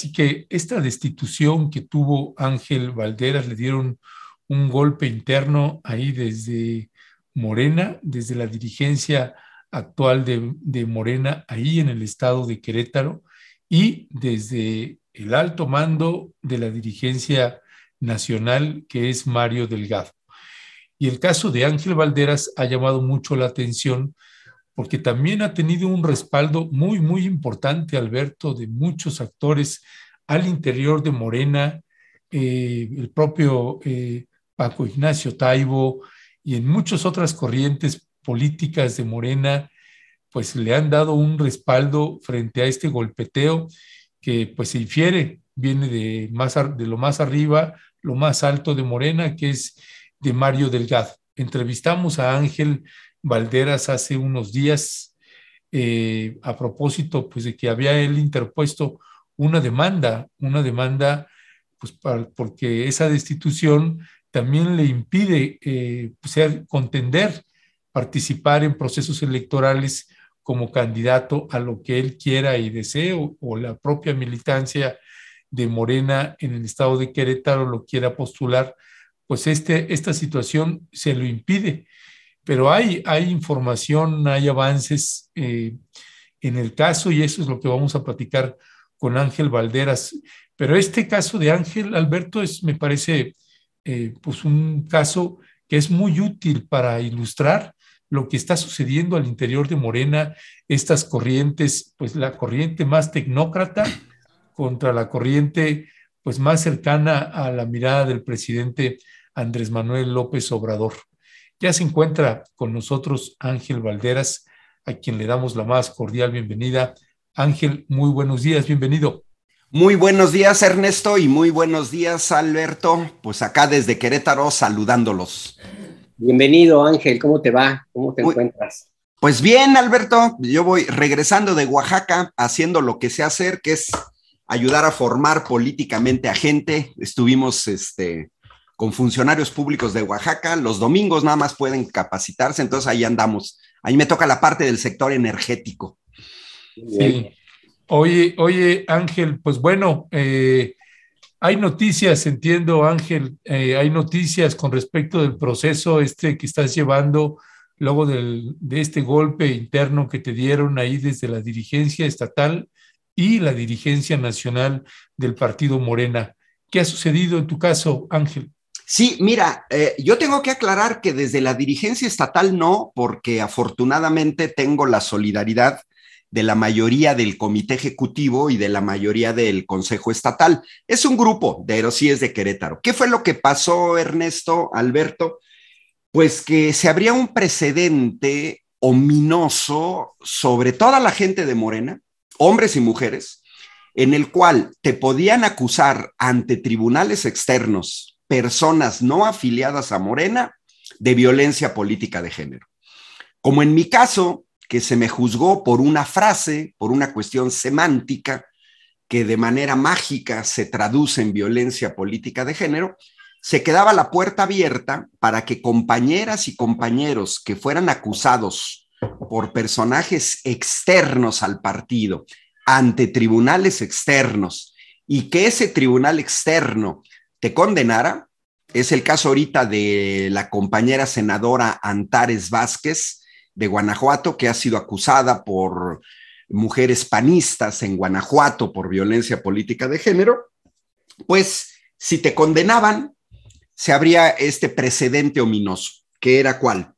Así que esta destitución que tuvo Ángel Valderas le dieron un golpe interno ahí desde Morena, desde la dirigencia actual de, Morena, ahí en el estado de Querétaro, y desde el alto mando de la dirigencia nacional, que es Mario Delgado. Y el caso de Ángel Valderas ha llamado mucho la atención porque también ha tenido un respaldo muy, muy importante, Alberto, de muchos actores al interior de Morena, eh, el propio eh, Paco Ignacio Taibo y en muchas otras corrientes políticas de Morena, pues le han dado un respaldo frente a este golpeteo que pues se infiere, viene de, más, de lo más arriba, lo más alto de Morena, que es de Mario Delgado. Entrevistamos a Ángel Valderas hace unos días eh, a propósito pues, de que había él interpuesto una demanda, una demanda pues, porque esa destitución también le impide eh, pues, contender, participar en procesos electorales como candidato a lo que él quiera y desee o, la propia militancia de Morena en el estado de Querétaro lo quiera postular, pues este, esta situación se lo impide pero hay, hay información, hay avances eh, en el caso y eso es lo que vamos a platicar con Ángel Valderas. Pero este caso de Ángel Alberto es, me parece, eh, pues un caso que es muy útil para ilustrar lo que está sucediendo al interior de Morena, estas corrientes, pues la corriente más tecnócrata contra la corriente pues más cercana a la mirada del presidente Andrés Manuel López Obrador. Ya se encuentra con nosotros Ángel Valderas, a quien le damos la más cordial bienvenida. Ángel, muy buenos días, bienvenido. Muy buenos días, Ernesto, y muy buenos días, Alberto. Pues acá desde Querétaro saludándolos. Bienvenido, Ángel, ¿cómo te va? ¿Cómo te encuentras? Pues bien, Alberto, yo voy regresando de Oaxaca haciendo lo que sé hacer, que es ayudar a formar políticamente a gente. Estuvimos este, con funcionarios públicos de Oaxaca. Los domingos nada más pueden capacitarse, entonces ahí andamos. Ahí me toca la parte del sector energético. Sí. Oye, oye, Ángel, pues bueno, eh, hay noticias, entiendo, Ángel, eh, hay noticias con respecto del proceso este que estás llevando luego de este golpe interno que te dieron ahí desde la dirigencia estatal y la dirigencia nacional del partido Morena. ¿Qué ha sucedido en tu caso, Ángel? Sí, mira, eh, yo tengo que aclarar que desde la dirigencia estatal no, porque afortunadamente tengo la solidaridad de la mayoría del comité ejecutivo y de la mayoría del consejo estatal. Es un grupo de Erosíes de Querétaro. ¿Qué fue lo que pasó, Ernesto, Alberto? Pues que se abría un precedente ominoso sobre toda la gente de Morena, hombres y mujeres, en el cual te podían acusar ante tribunales externos personas no afiliadas a Morena de violencia política de género. Como en mi caso, que se me juzgó por una frase, por una cuestión semántica, que de manera mágica se traduce en violencia política de género, se quedaba la puerta abierta para que compañeras y compañeros que fueran acusados por personajes externos al partido ante tribunales externos y que ese tribunal externo te condenara. Es el caso ahorita de la compañera senadora Antares Vázquez de Guanajuato, que ha sido acusada por mujeres panistas en Guanajuato por violencia política de género. Pues si te condenaban, se habría este precedente ominoso, que era cuál?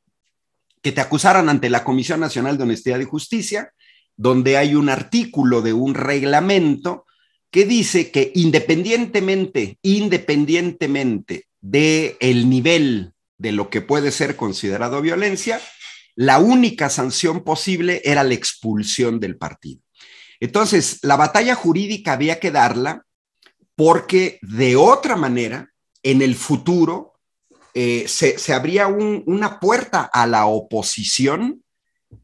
Que te acusaran ante la Comisión Nacional de Honestidad y Justicia, donde hay un artículo de un reglamento que dice que independientemente, independientemente del el nivel de lo que puede ser considerado violencia, la única sanción posible era la expulsión del partido. Entonces, la batalla jurídica había que darla porque de otra manera, en el futuro, eh, se, abría una puerta a la oposición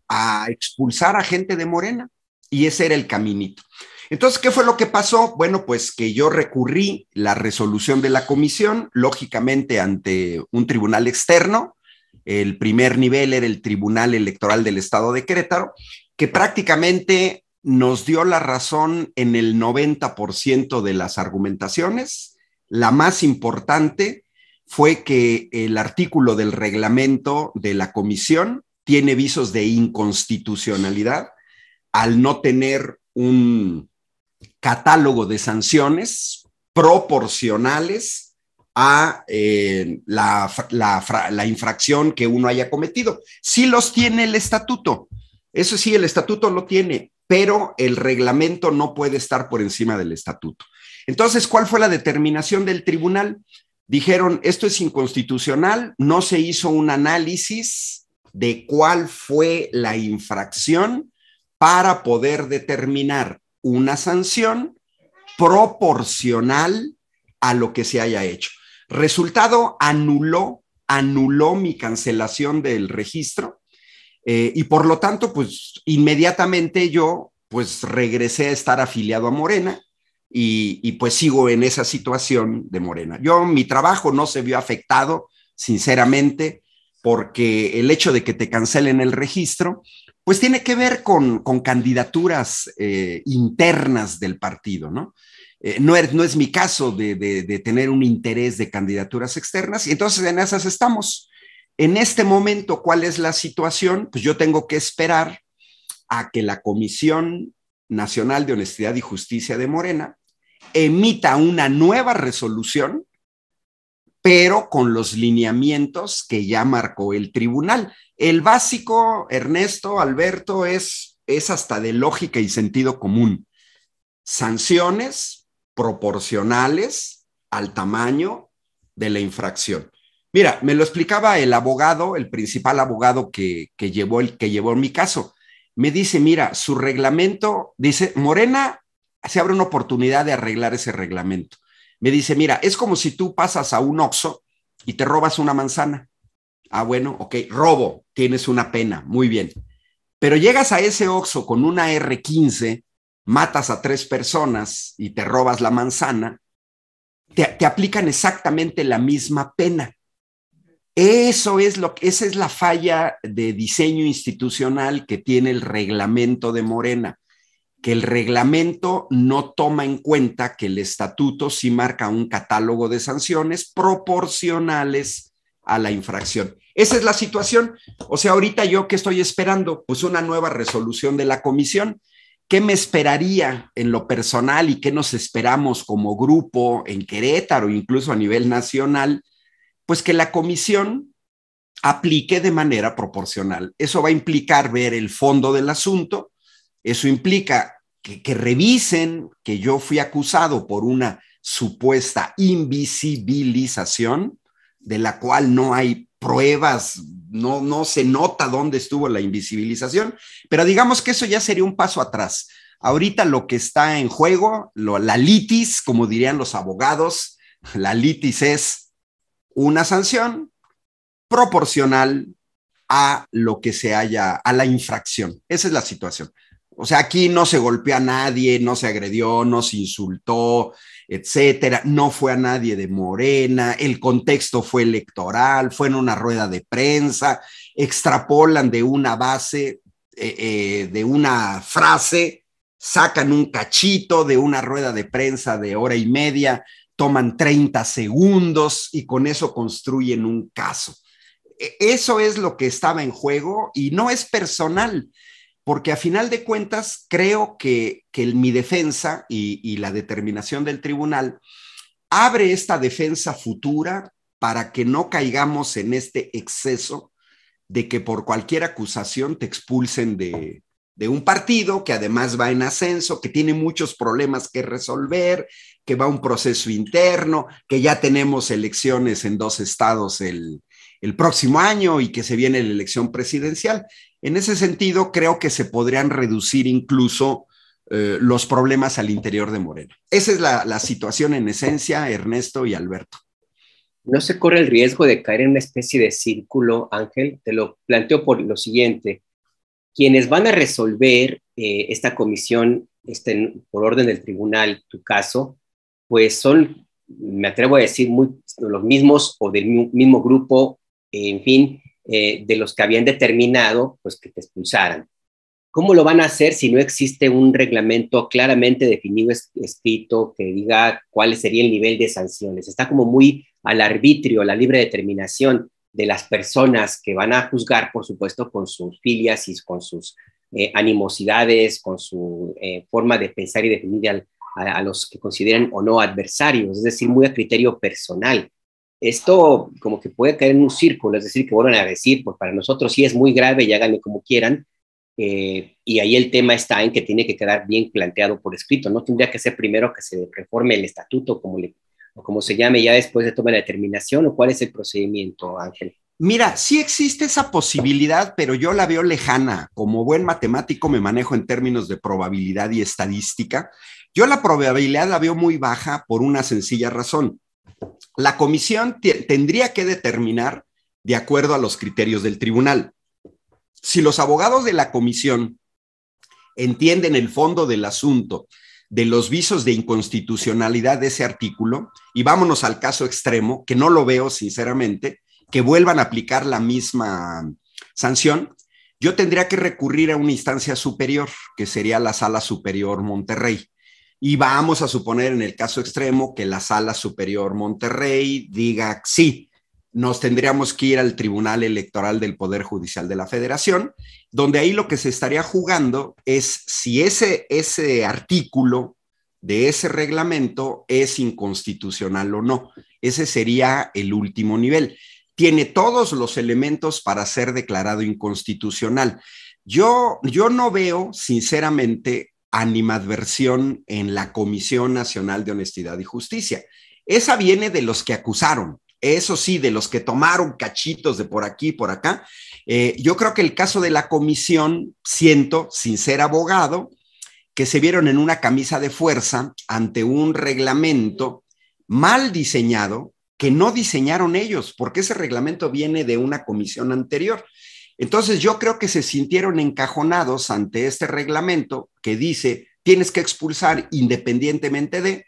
a expulsar a gente de Morena. Y ese era el caminito. Entonces, ¿qué fue lo que pasó? Bueno, pues que yo recurrí la resolución de la comisión, lógicamente ante un tribunal externo. El primer nivel era el Tribunal Electoral del Estado de Querétaro, que prácticamente nos dio la razón en el 90% de las argumentaciones. La más importante fue que el artículo del reglamento de la comisión tiene visos de inconstitucionalidad al no tener un catálogo de sanciones proporcionales a eh, la, la, infracción que uno haya cometido. Sí los tiene el estatuto, eso sí, el estatuto lo tiene, pero el reglamento no puede estar por encima del estatuto. Entonces, ¿cuál fue la determinación del tribunal? Dijeron, esto es inconstitucional, no se hizo un análisis de cuál fue la infracción para poder determinar una sanción proporcional a lo que se haya hecho. Resultado, anuló, anuló mi cancelación del registro eh, y por lo tanto, pues inmediatamente yo, pues regresé a estar afiliado a Morena y pues sigo en esa situación de Morena. Yo, mi trabajo no se vio afectado, sinceramente, porque el hecho de que te cancelen el registro, pues tiene que ver con, candidaturas eh, internas del partido, ¿no? Eh, no, es, no, es, mi caso de, de, tener un interés de candidaturas externas y entonces en esas estamos. En este momento, ¿cuál es la situación? Pues yo tengo que esperar a que la Comisión Nacional de Honestidad y Justicia de Morena emita una nueva resolución pero con los lineamientos que ya marcó el tribunal. El básico, Ernesto, Alberto, es, es hasta de lógica y sentido común. Sanciones proporcionales al tamaño de la infracción. Mira, me lo explicaba el abogado, el principal abogado que, que, llevó, el, que llevó mi caso. Me dice, mira, su reglamento, dice, Morena, se abre una oportunidad de arreglar ese reglamento me dice, mira, es como si tú pasas a un oxo y te robas una manzana. Ah, bueno, ok, robo, tienes una pena, muy bien. Pero llegas a ese oxo con una R15, matas a tres personas y te robas la manzana, te, aplican exactamente la misma pena. Eso es lo que, esa es la falla de diseño institucional que tiene el reglamento de Morena que el reglamento no toma en cuenta que el estatuto sí marca un catálogo de sanciones proporcionales a la infracción. Esa es la situación. O sea, ahorita yo que estoy esperando, pues una nueva resolución de la comisión. ¿Qué me esperaría en lo personal y qué nos esperamos como grupo en Querétaro, incluso a nivel nacional? Pues que la comisión aplique de manera proporcional. Eso va a implicar ver el fondo del asunto, eso implica que, revisen que yo fui acusado por una supuesta invisibilización de la cual no hay pruebas, no, se nota dónde estuvo la invisibilización, pero digamos que eso ya sería un paso atrás. Ahorita lo que está en juego, la litis, como dirían los abogados, la litis es una sanción proporcional a lo que se haya, a la infracción. Esa es la situación. O sea, aquí no se golpeó a nadie, no se agredió, no se insultó, etcétera. No fue a nadie de Morena, el contexto fue electoral, fue en una rueda de prensa, extrapolan de una base, eh, eh, de una frase, sacan un cachito de una rueda de prensa de hora y media, toman 30 segundos y con eso construyen un caso. E, eso es lo que estaba en juego y no es personal porque a final de cuentas creo que, que mi defensa y, la determinación del tribunal abre esta defensa futura para que no caigamos en este exceso de que por cualquier acusación te expulsen de, un partido que además va en ascenso, que tiene muchos problemas que resolver, que va un proceso interno, que ya tenemos elecciones en dos estados el, el próximo año y que se viene la elección presidencial. En ese sentido, creo que se podrían reducir incluso eh, los problemas al interior de Morena. Esa es la, situación en esencia, Ernesto y Alberto. No se corre el riesgo de caer en una especie de círculo, Ángel. Te lo planteo por lo siguiente. Quienes van a resolver eh, esta comisión, este, por orden del tribunal, tu caso, pues son, me atrevo a decir, muy, los mismos o del mismo grupo, en fin, eh, de los que habían determinado pues, que te expulsaran. ¿Cómo lo van a hacer si no existe un reglamento claramente definido, escrito, que diga cuál sería el nivel de sanciones? Está como muy al arbitrio, la libre determinación de las personas que van a juzgar, por supuesto, con sus filias y con sus eh, animosidades, con su eh, forma de pensar y definir a, a, los que consideran o no adversarios, es decir, muy a criterio personal esto como que puede caer en un círculo, es decir, que vuelvan a decir, pues para nosotros sí es muy grave y como quieran, eh, y ahí el tema está en que tiene que quedar bien planteado por escrito, no tendría que ser primero que se reforme el estatuto como le, o como se llame, ya después se toma la determinación, o cuál es el procedimiento, Ángel. Mira, sí existe esa posibilidad, pero yo la veo lejana. Como buen matemático me manejo en términos de probabilidad y estadística. Yo la probabilidad la veo muy baja por una sencilla razón la comisión tendría que determinar de acuerdo a los criterios del tribunal. Si los abogados de la comisión entienden el fondo del asunto de los visos de inconstitucionalidad de ese artículo, y vámonos al caso extremo, que no lo veo sinceramente, que vuelvan a aplicar la misma sanción, yo tendría que recurrir a una instancia superior, que sería la Sala Superior Monterrey. Y vamos a suponer en el caso extremo que la sala superior Monterrey diga sí, nos tendríamos que ir al Tribunal Electoral del Poder Judicial de la Federación, donde ahí lo que se estaría jugando es si ese, ese artículo de ese reglamento es inconstitucional o no. Ese sería el último nivel. Tiene todos los elementos para ser declarado inconstitucional. Yo, yo no veo, sinceramente, animadversión en la Comisión Nacional de Honestidad y Justicia. Esa viene de los que acusaron, eso sí, de los que tomaron cachitos de por aquí y por acá. Eh, yo creo que el caso de la comisión, siento, sin ser abogado, que se vieron en una camisa de fuerza ante un reglamento mal diseñado que no diseñaron ellos, porque ese reglamento viene de una comisión anterior. Entonces yo creo que se sintieron encajonados ante este reglamento que dice tienes que expulsar independientemente de,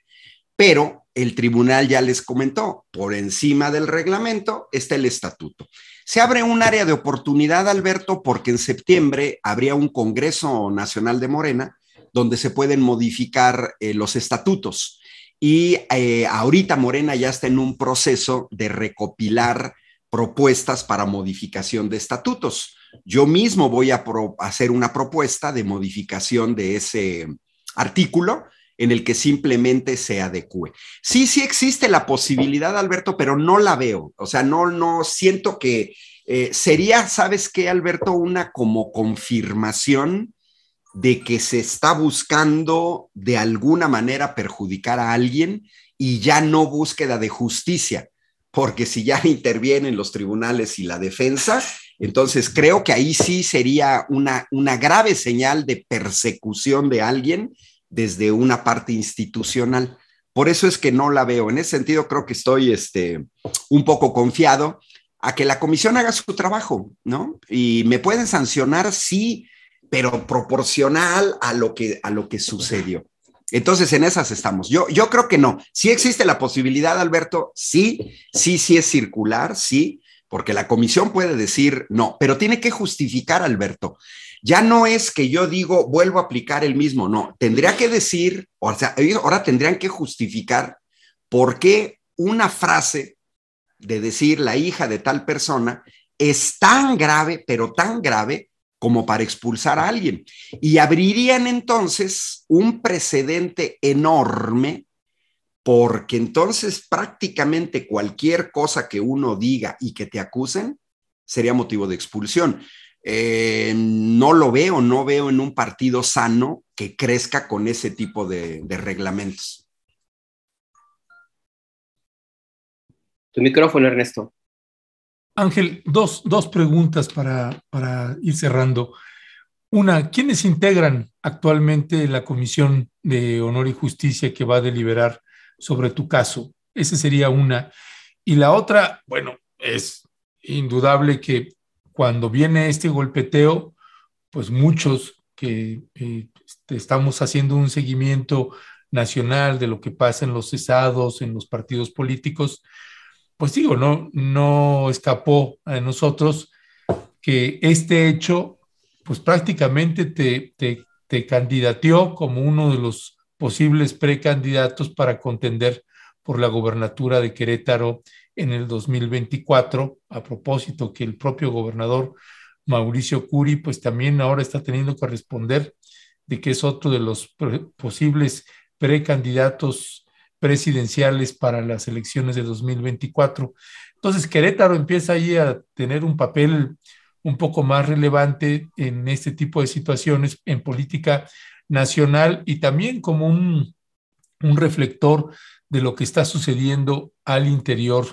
pero el tribunal ya les comentó, por encima del reglamento está el estatuto. Se abre un área de oportunidad, Alberto, porque en septiembre habría un Congreso Nacional de Morena donde se pueden modificar eh, los estatutos. Y eh, ahorita Morena ya está en un proceso de recopilar propuestas para modificación de estatutos. Yo mismo voy a hacer una propuesta de modificación de ese artículo en el que simplemente se adecue. Sí, sí existe la posibilidad, Alberto, pero no la veo. O sea, no, no siento que eh, sería, ¿sabes qué, Alberto? Una como confirmación de que se está buscando de alguna manera perjudicar a alguien y ya no búsqueda de justicia, porque si ya intervienen los tribunales y la defensa, entonces creo que ahí sí sería una, una grave señal de persecución de alguien desde una parte institucional. Por eso es que no la veo. En ese sentido, creo que estoy este, un poco confiado a que la comisión haga su trabajo, ¿no? Y me pueden sancionar, sí, pero proporcional a lo que, a lo que sucedió. Entonces, en esas estamos. Yo, yo creo que no. Si existe la posibilidad, Alberto, sí, sí, sí es circular, sí, porque la comisión puede decir no, pero tiene que justificar, Alberto. Ya no es que yo digo vuelvo a aplicar el mismo, no, tendría que decir, o sea, ahora tendrían que justificar por qué una frase de decir la hija de tal persona es tan grave, pero tan grave, como para expulsar a alguien. Y abrirían entonces un precedente enorme, porque entonces prácticamente cualquier cosa que uno diga y que te acusen sería motivo de expulsión. Eh, no lo veo, no veo en un partido sano que crezca con ese tipo de reglamentos. Tu micrófono, Ernesto. Ángel, dos, dos preguntas para, ir cerrando. Una, ¿quiénes integran actualmente la Comisión de Honor y Justicia que va a deliberar sobre tu caso? Esa sería una. Y la otra, bueno, es indudable que cuando viene este golpeteo, pues muchos que eh, este, estamos haciendo un seguimiento nacional de lo que pasa en los cesados, en los partidos políticos, pues digo, no, no escapó a nosotros que este hecho, pues prácticamente te, te, te candidateó como uno de los posibles precandidatos para contender por la gobernatura de Querétaro en el 2024, a propósito que el propio gobernador Mauricio Curi, pues también ahora está teniendo que responder de que es otro de los posibles precandidatos presidenciales para las elecciones de 2024. Entonces, Querétaro empieza ahí a tener un papel un poco más relevante en este tipo de situaciones en política nacional y también como un, reflector de lo que está sucediendo al interior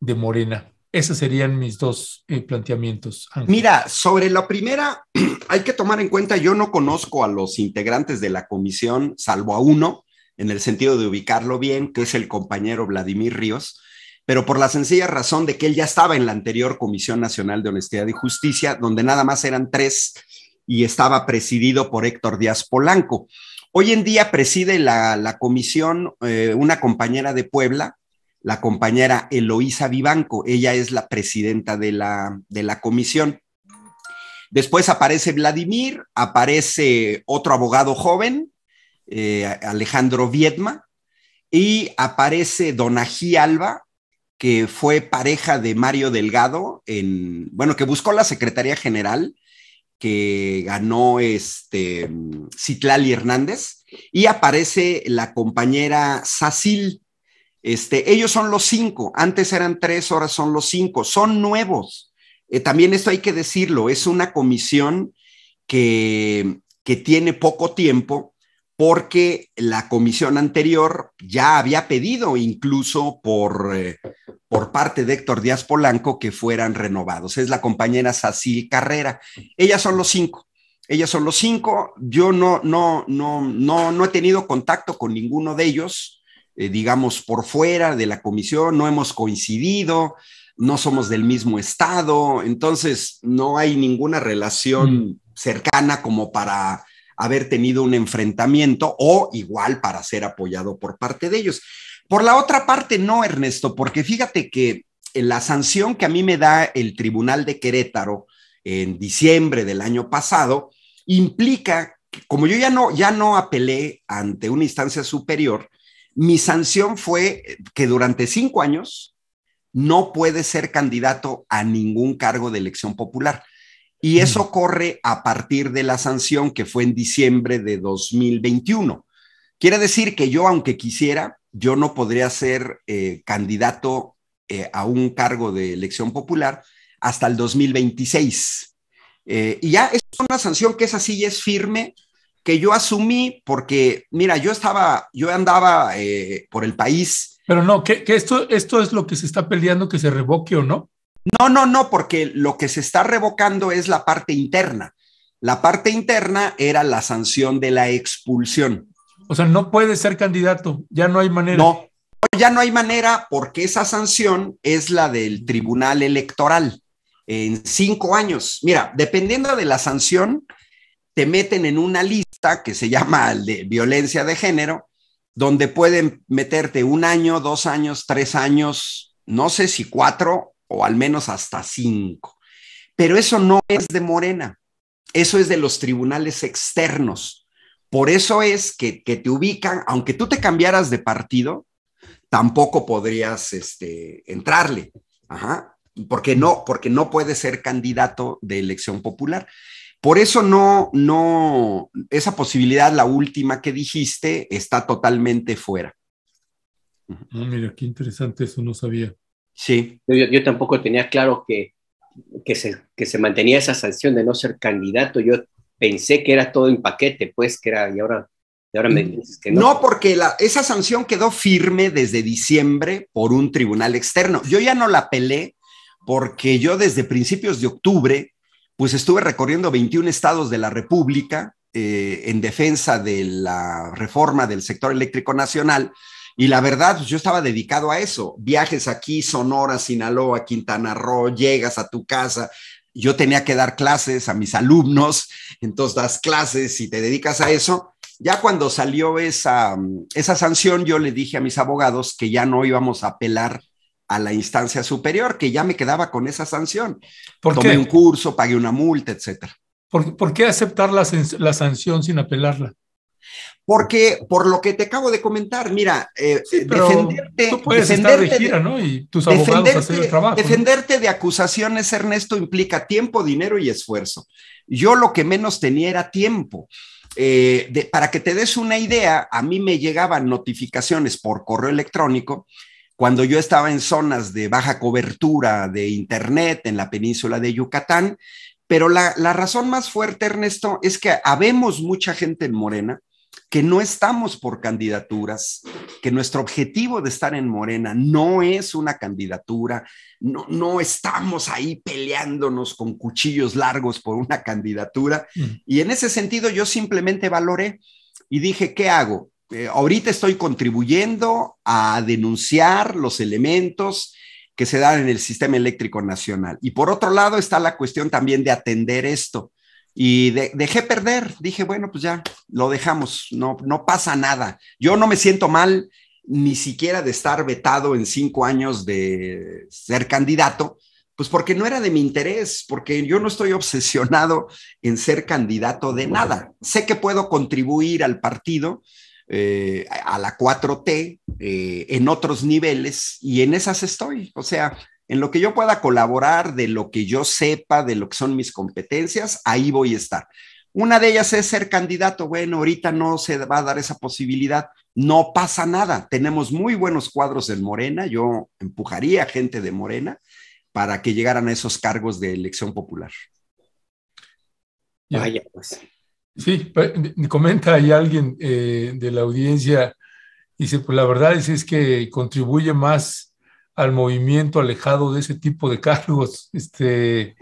de Morena. Esos serían mis dos eh, planteamientos. Mira, sobre la primera, hay que tomar en cuenta, yo no conozco a los integrantes de la comisión, salvo a uno, en el sentido de ubicarlo bien, que es el compañero Vladimir Ríos, pero por la sencilla razón de que él ya estaba en la anterior Comisión Nacional de Honestidad y Justicia, donde nada más eran tres y estaba presidido por Héctor Díaz Polanco. Hoy en día preside la, comisión eh, una compañera de Puebla, la compañera Eloísa Vivanco. Ella es la presidenta de la, de la comisión. Después aparece Vladimir, aparece otro abogado joven, eh, Alejandro Viedma, y aparece Donají Alba, que fue pareja de Mario Delgado, en, bueno, que buscó la Secretaría General, que ganó este Citlali Hernández, y aparece la compañera Sacil. Este, ellos son los cinco, antes eran tres, ahora son los cinco, son nuevos. Eh, también esto hay que decirlo, es una comisión que, que tiene poco tiempo, porque la comisión anterior ya había pedido incluso por, eh, por parte de Héctor Díaz Polanco que fueran renovados. Es la compañera Sacil Carrera. Ellas son los cinco. Ellas son los cinco. Yo no, no, no, no, no he tenido contacto con ninguno de ellos, eh, digamos, por fuera de la comisión, no hemos coincidido, no somos del mismo estado, entonces no hay ninguna relación mm. cercana como para haber tenido un enfrentamiento o igual para ser apoyado por parte de ellos. Por la otra parte, no, Ernesto, porque fíjate que eh, la sanción que a mí me da el Tribunal de Querétaro en diciembre del año pasado implica, como yo ya no, ya no apelé ante una instancia superior, mi sanción fue eh, que durante cinco años no puede ser candidato a ningún cargo de elección popular. Y eso corre a partir de la sanción que fue en diciembre de 2021. Quiere decir que yo, aunque quisiera, yo no podría ser eh, candidato eh, a un cargo de elección popular hasta el 2026. Eh, y ya es una sanción que es así y es firme, que yo asumí porque, mira, yo estaba, yo andaba por el país. Pero no, que, esto, esto es lo que se está peleando que se revoque o no. No, no, no, porque lo que se está revocando es la parte interna. La parte interna era la sanción de la expulsión. O sea, no puede ser candidato, ya no hay manera. No, ya no hay manera porque esa sanción es la del Tribunal Electoral en cinco años. Mira, dependiendo de la sanción, te meten en una lista que se llama de violencia de género, donde pueden meterte un año, dos años, tres años, no sé si cuatro o al menos hasta cinco. Pero eso no es de Morena, eso es de los tribunales externos. Por eso es que, te ubican, aunque tú te cambiaras de partido, tampoco podrías este, entrarle. Ajá. Porque no, porque no puede ser candidato de elección popular. Por eso no, no, esa posibilidad, la última que dijiste, está totalmente fuera. Ah, mira, qué interesante, eso no sabía. Sí. Yo, tampoco tenía claro que, se, que mantenía esa sanción de no ser candidato. Yo pensé que era todo en paquete, pues, que era, y ahora, ahora me mm, dices que no. No, porque esa sanción quedó firme desde diciembre por un tribunal externo. Yo ya no la pelé porque yo desde principios de octubre, pues estuve recorriendo 21 estados de la República eh, en defensa de la reforma del sector eléctrico nacional y la verdad, pues, yo estaba dedicado a eso. Viajes aquí, Sonora, Sinaloa, Quintana Roo, llegas a tu casa. Yo tenía que dar clases a mis alumnos, entonces das clases y te dedicas a eso. Ya cuando salió esa, esa sanción, yo le dije a mis abogados que ya no íbamos a apelar a la instancia superior, que ya me quedaba con esa sanción. ¿Por Tomé un curso, pagué una multa, etcétera. ¿Por, qué aceptar la sanción sin apelarla? Porque por lo que te acabo de comentar, mira, eh, eh, defenderte, defenderte, de ¿no? Y trabajo. Defenderte de acusaciones, Ernesto, implica tiempo, dinero y esfuerzo. Yo lo que menos tenía era tiempo. Eh, para que te des una idea, a mí me llegaban notificaciones por correo electrónico cuando yo estaba en zonas de baja cobertura de Internet en la península de Yucatán, pero la razón más fuerte, Ernesto, es que habemos mucha gente en Morena que no estamos por candidaturas, que nuestro objetivo de estar en Morena no es una candidatura, no, estamos ahí peleándonos con cuchillos largos por una candidatura. Mm. Y en ese sentido yo simplemente valoré y dije, ¿qué hago? Eh, ahorita estoy contribuyendo a denunciar los elementos que se dan en el sistema eléctrico nacional. Y por otro lado está la cuestión también de atender esto y dejé perder. Dije, bueno, pues ya lo dejamos, no, no pasa nada. Yo no me siento mal ni siquiera de estar vetado en cinco años de ser candidato, pues porque no era de mi interés, porque yo no estoy obsesionado en ser candidato de nada. Sé que puedo contribuir al partido, eh, a la 4T, eh, en otros niveles, y en esas estoy. O sea, en lo que yo pueda colaborar, de lo que yo sepa, de lo que son mis competencias, ahí voy a estar. Una de ellas es ser candidato. Bueno, ahorita no se va a dar esa posibilidad. No pasa nada. Tenemos muy buenos cuadros en Morena. Yo empujaría a gente de Morena para que llegaran a esos cargos de elección popular. Ya. Vaya, pues. Sí, comenta ahí alguien eh, de la audiencia, dice, pues la verdad es que contribuye más al movimiento alejado de ese tipo de cargos, este,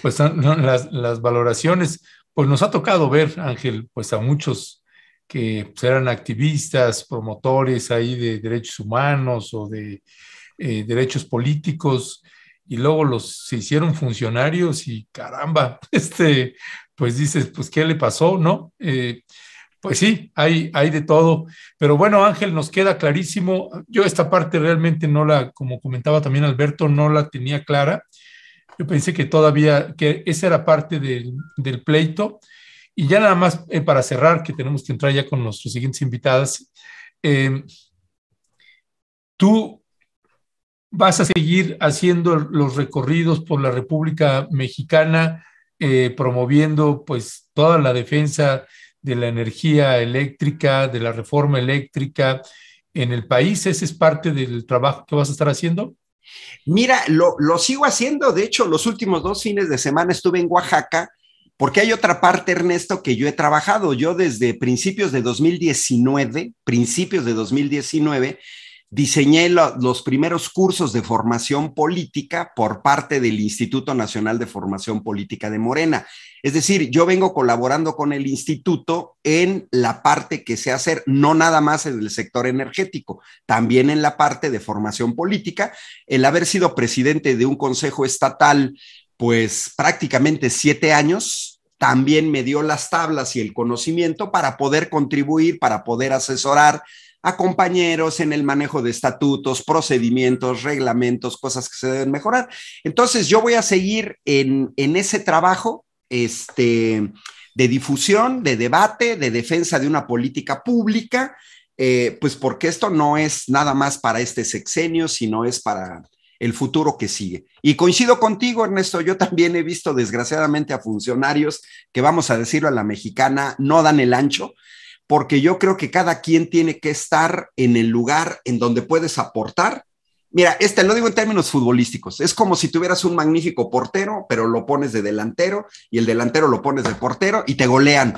pues las, valoraciones, pues nos ha tocado ver, Ángel, pues a muchos que pues, eran activistas, promotores ahí de derechos humanos o de eh, derechos políticos, y luego los se hicieron funcionarios y caramba, este, pues dices, pues ¿qué le pasó? ¿No? Eh, pues sí, hay, hay de todo. Pero bueno, Ángel, nos queda clarísimo. Yo esta parte realmente no la, como comentaba también Alberto, no la tenía clara. Yo pensé que todavía, que esa era parte del, pleito. Y ya nada más eh, para cerrar, que tenemos que entrar ya con nuestras siguientes invitadas. Eh, tú vas a seguir haciendo los recorridos por la República Mexicana, eh, promoviendo pues toda la defensa de la energía eléctrica, de la reforma eléctrica en el país? ¿Ese es parte del trabajo que vas a estar haciendo? Mira, lo, sigo haciendo. De hecho, los últimos dos fines de semana estuve en Oaxaca, porque hay otra parte, Ernesto, que yo he trabajado. Yo desde principios de 2019, principios de 2019, diseñé los primeros cursos de formación política por parte del Instituto Nacional de Formación Política de Morena. Es decir, yo vengo colaborando con el instituto en la parte que se hacer, no nada más en el sector energético, también en la parte de formación política. El haber sido presidente de un consejo estatal, pues prácticamente siete años, también me dio las tablas y el conocimiento para poder contribuir, para poder asesorar a compañeros en el manejo de estatutos, procedimientos, reglamentos, cosas que se deben mejorar. Entonces, yo voy a seguir en ese trabajo este, de difusión, de debate, de defensa de una política pública, eh, pues porque esto no es nada más para este sexenio, sino es para el futuro que sigue. Y coincido contigo, Ernesto, yo también he visto desgraciadamente a funcionarios que, vamos a decirlo a la mexicana, no dan el ancho, porque yo creo que cada quien tiene que estar en el lugar en donde puedes aportar Mira, este lo digo en términos futbolísticos. Es como si tuvieras un magnífico portero, pero lo pones de delantero y el delantero lo pones de portero y te golean.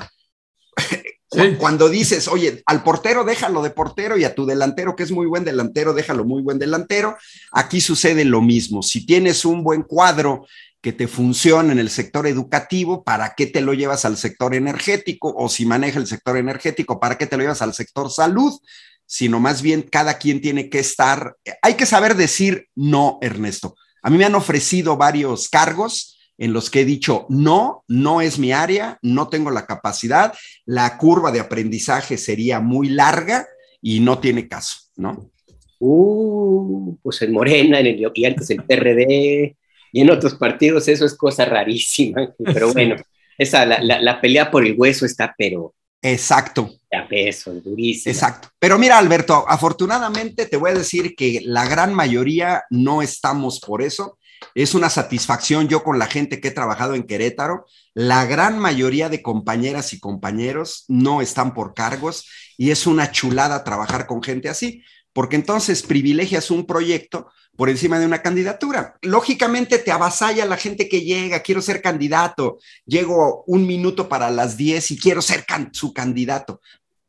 Cuando dices, oye, al portero déjalo de portero y a tu delantero, que es muy buen delantero, déjalo muy buen delantero, aquí sucede lo mismo. Si tienes un buen cuadro que te funciona en el sector educativo, ¿para qué te lo llevas al sector energético? O si maneja el sector energético, ¿para qué te lo llevas al sector salud? sino más bien cada quien tiene que estar, hay que saber decir no, Ernesto. A mí me han ofrecido varios cargos en los que he dicho, no, no es mi área, no tengo la capacidad, la curva de aprendizaje sería muy larga y no tiene caso, ¿no? Uh, pues en Morena, en el antes el PRD y en otros partidos, eso es cosa rarísima, pero bueno, esa, la pelea por el hueso está, pero... Exacto, peso, durísimo. Exacto. Pero mira, Alberto, afortunadamente te voy a decir que la gran mayoría no estamos por eso. Es una satisfacción yo con la gente que he trabajado en Querétaro. La gran mayoría de compañeras y compañeros no están por cargos y es una chulada trabajar con gente así, porque entonces privilegias un proyecto por encima de una candidatura. Lógicamente te avasalla la gente que llega, quiero ser candidato, llego un minuto para las 10 y quiero ser su candidato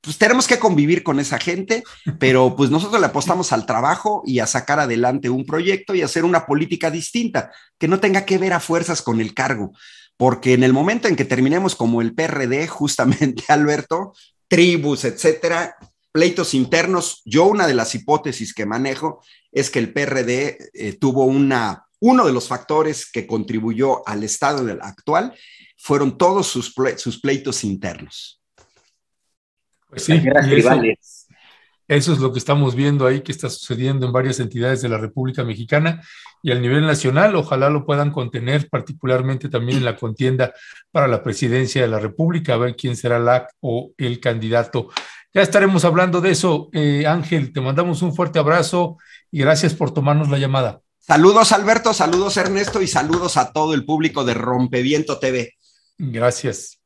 pues tenemos que convivir con esa gente, pero pues nosotros le apostamos al trabajo y a sacar adelante un proyecto y hacer una política distinta, que no tenga que ver a fuerzas con el cargo, porque en el momento en que terminemos como el PRD, justamente Alberto, tribus, etcétera, pleitos internos, yo una de las hipótesis que manejo es que el PRD eh, tuvo una, uno de los factores que contribuyó al estado actual fueron todos sus pleitos internos. Pues sí, eso, es lo que estamos viendo ahí que está sucediendo en varias entidades de la República Mexicana y al nivel nacional. Ojalá lo puedan contener, particularmente también en la contienda para la presidencia de la República, a ver quién será la o el candidato. Ya estaremos hablando de eso. Eh, Ángel, te mandamos un fuerte abrazo y gracias por tomarnos la llamada. Saludos Alberto, saludos Ernesto y saludos a todo el público de Rompeviento TV. Gracias.